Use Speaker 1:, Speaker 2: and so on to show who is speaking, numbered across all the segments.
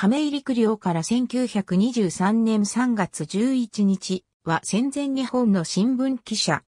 Speaker 1: 亀井陸領から1923年3月11日は戦前日本の新聞記者。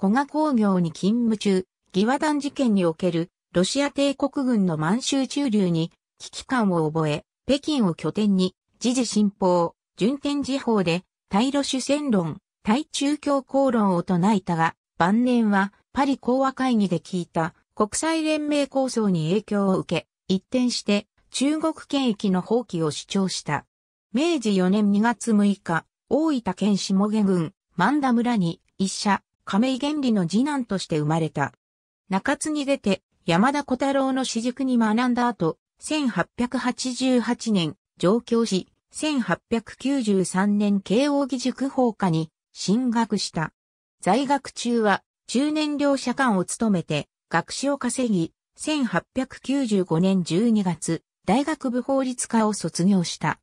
Speaker 1: 古賀工業に勤務中、義和団事件におけるロシア帝国軍の満州駐留に危機感を覚え、北京を拠点に、時事新報、順天時報で、対ロ主戦論、対中共抗論を唱えたが、晩年はパリ講和会議で聞いた国際連盟構想に影響を受け、一転して中国圏域の放棄を主張した。明治4年2月6日、大分県下毛郡、万田村に、一社、亀井原理の次男として生まれた。中津に出て、山田小太郎の私塾に学んだ後、1888年、上京し、1893年慶応義塾放課に進学した。在学中は、中年両社官を務めて、学士を稼ぎ、1895年12月、大学部法律科を卒業した。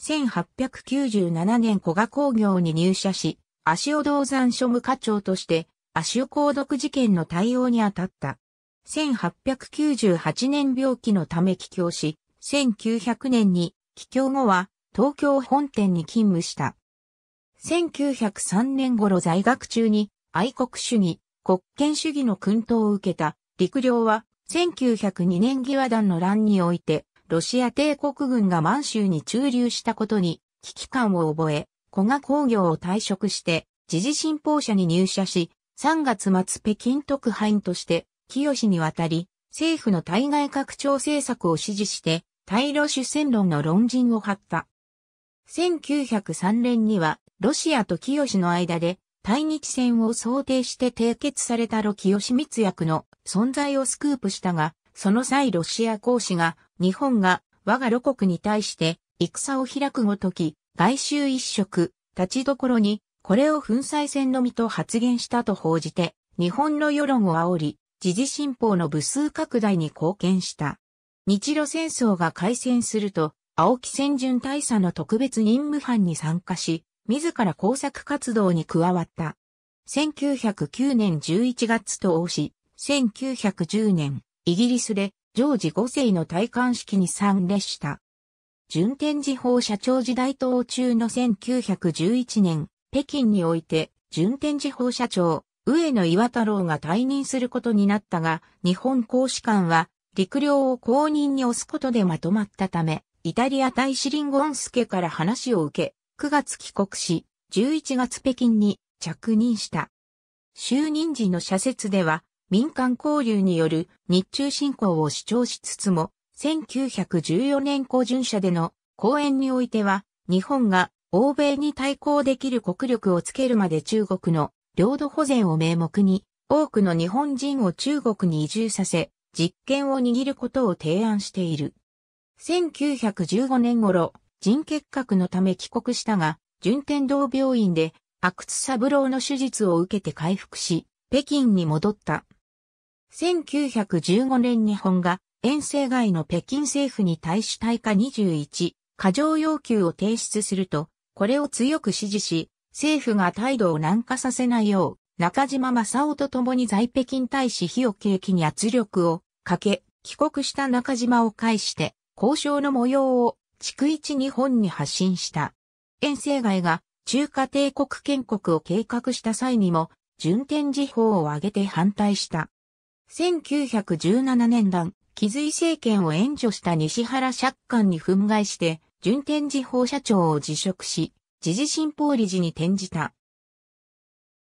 Speaker 1: 1897年古賀工業に入社し、足尾銅山庶務課長として、足尾鉱毒事件の対応に当たった。1898年病気のため帰郷し、1900年に帰郷後は東京本店に勤務した。1903年頃在学中に愛国主義、国権主義の訓導を受けた陸領は1902年義和団の乱においてロシア帝国軍が満州に駐留したことに危機感を覚え、古賀工業を退職して、時事新報社に入社し、3月末北京特派員として、清に渡り、政府の対外拡張政策を支持して、対ロ主戦論の論陣を張った。1903年には、ロシアと清の間で、対日戦を想定して締結されたロ清密約の存在をスクープしたが、その際ロシア公使が日本が我が露国に対して戦を開くごとき、外周一色、立ちどころに、これを粉砕戦のみと発言したと報じて、日本の世論を煽り、時事新報の部数拡大に貢献した。日露戦争が開戦すると、青木千巡大佐の特別任務班に参加し、自ら工作活動に加わった。1909年11月と応し、1910年、イギリスでジョージ5世の戴冠式に参列した。順天寺法社長時代等中の1911年、北京において、順天寺法社長、上野岩太郎が退任することになったが、日本公使館は、陸領を公認に押すことでまとまったため、イタリア大使リンゴンスケから話を受け、9月帰国し、11月北京に着任した。就任時の社説では、民間交流による日中侵攻を主張しつつも、1914年後巡社での講演においては、日本が欧米に対抗できる国力をつけるまで中国の領土保全を名目に、多くの日本人を中国に移住させ、実権を握ることを提案している。1915年頃、人結核のため帰国したが、順天堂病院で阿久津三郎の手術を受けて回復し、北京に戻った。1915年日本が遠征外の北京政府に対し対価21、過剰要求を提出すると、これを強く支持し、政府が態度を軟化させないよう、中島正夫と共に在北京大使日を契機に圧力をかけ、帰国した中島を介して、交渉の模様を逐一日本に発信した。遠征外が中華帝国建国を計画した際にも、順天時報を挙げて反対した。1917年段、気髄政権を援助した西原借款に憤慨して、順天寺法社長を辞職し、時事新法理事に転じた。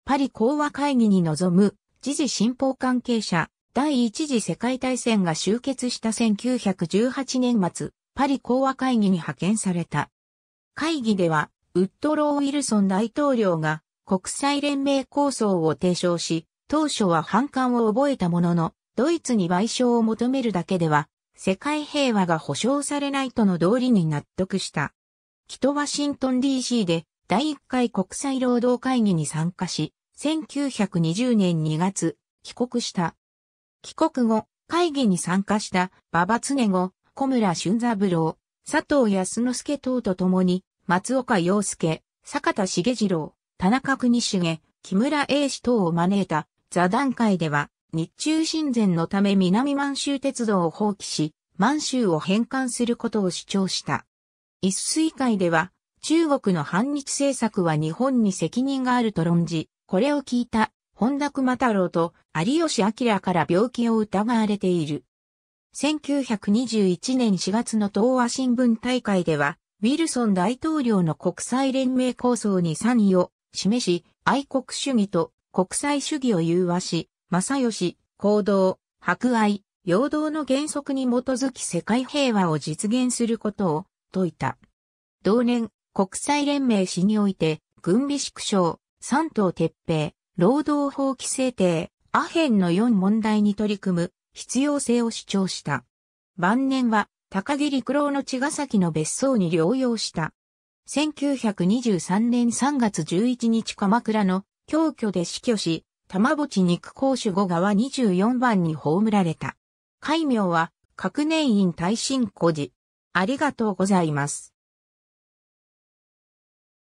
Speaker 1: パリ講和会議に臨む、時事新法関係者、第一次世界大戦が終結した1918年末、パリ講和会議に派遣された。会議では、ウッドロー・ウィルソン大統領が国際連盟構想を提唱し、当初は反感を覚えたものの、ドイツに賠償を求めるだけでは、世界平和が保障されないとの道理に納得した。キトワシントン DC で第1回国際労働会議に参加し、1920年2月、帰国した。帰国後、会議に参加した馬場常後、小村俊三郎、佐藤康之助等と共に、松岡洋介、坂田茂次郎、田中国重、木村英氏等を招いた座談会では、日中親善のため南満州鉄道を放棄し、満州を返還することを主張した。一水会では、中国の反日政策は日本に責任があると論じ、これを聞いた本田熊太郎と有吉明から病気を疑われている。1921年4月の東亜新聞大会では、ウィルソン大統領の国際連盟構想に賛意を示し、愛国主義と国際主義を融和し、正義、行動、博愛、陽動の原則に基づき世界平和を実現することを説いた。同年、国際連盟史において、軍備縮小、三島撤兵、労働法規制定、アヘンの4問題に取り組む必要性を主張した。晩年は、高木陸郎の茅ヶ崎の別荘に療養した。1923年3月11日鎌倉の狂挙で死去し、玉地肉公主後側24番に葬られた。戒名は、革年院大神古寺。ありがとうございます。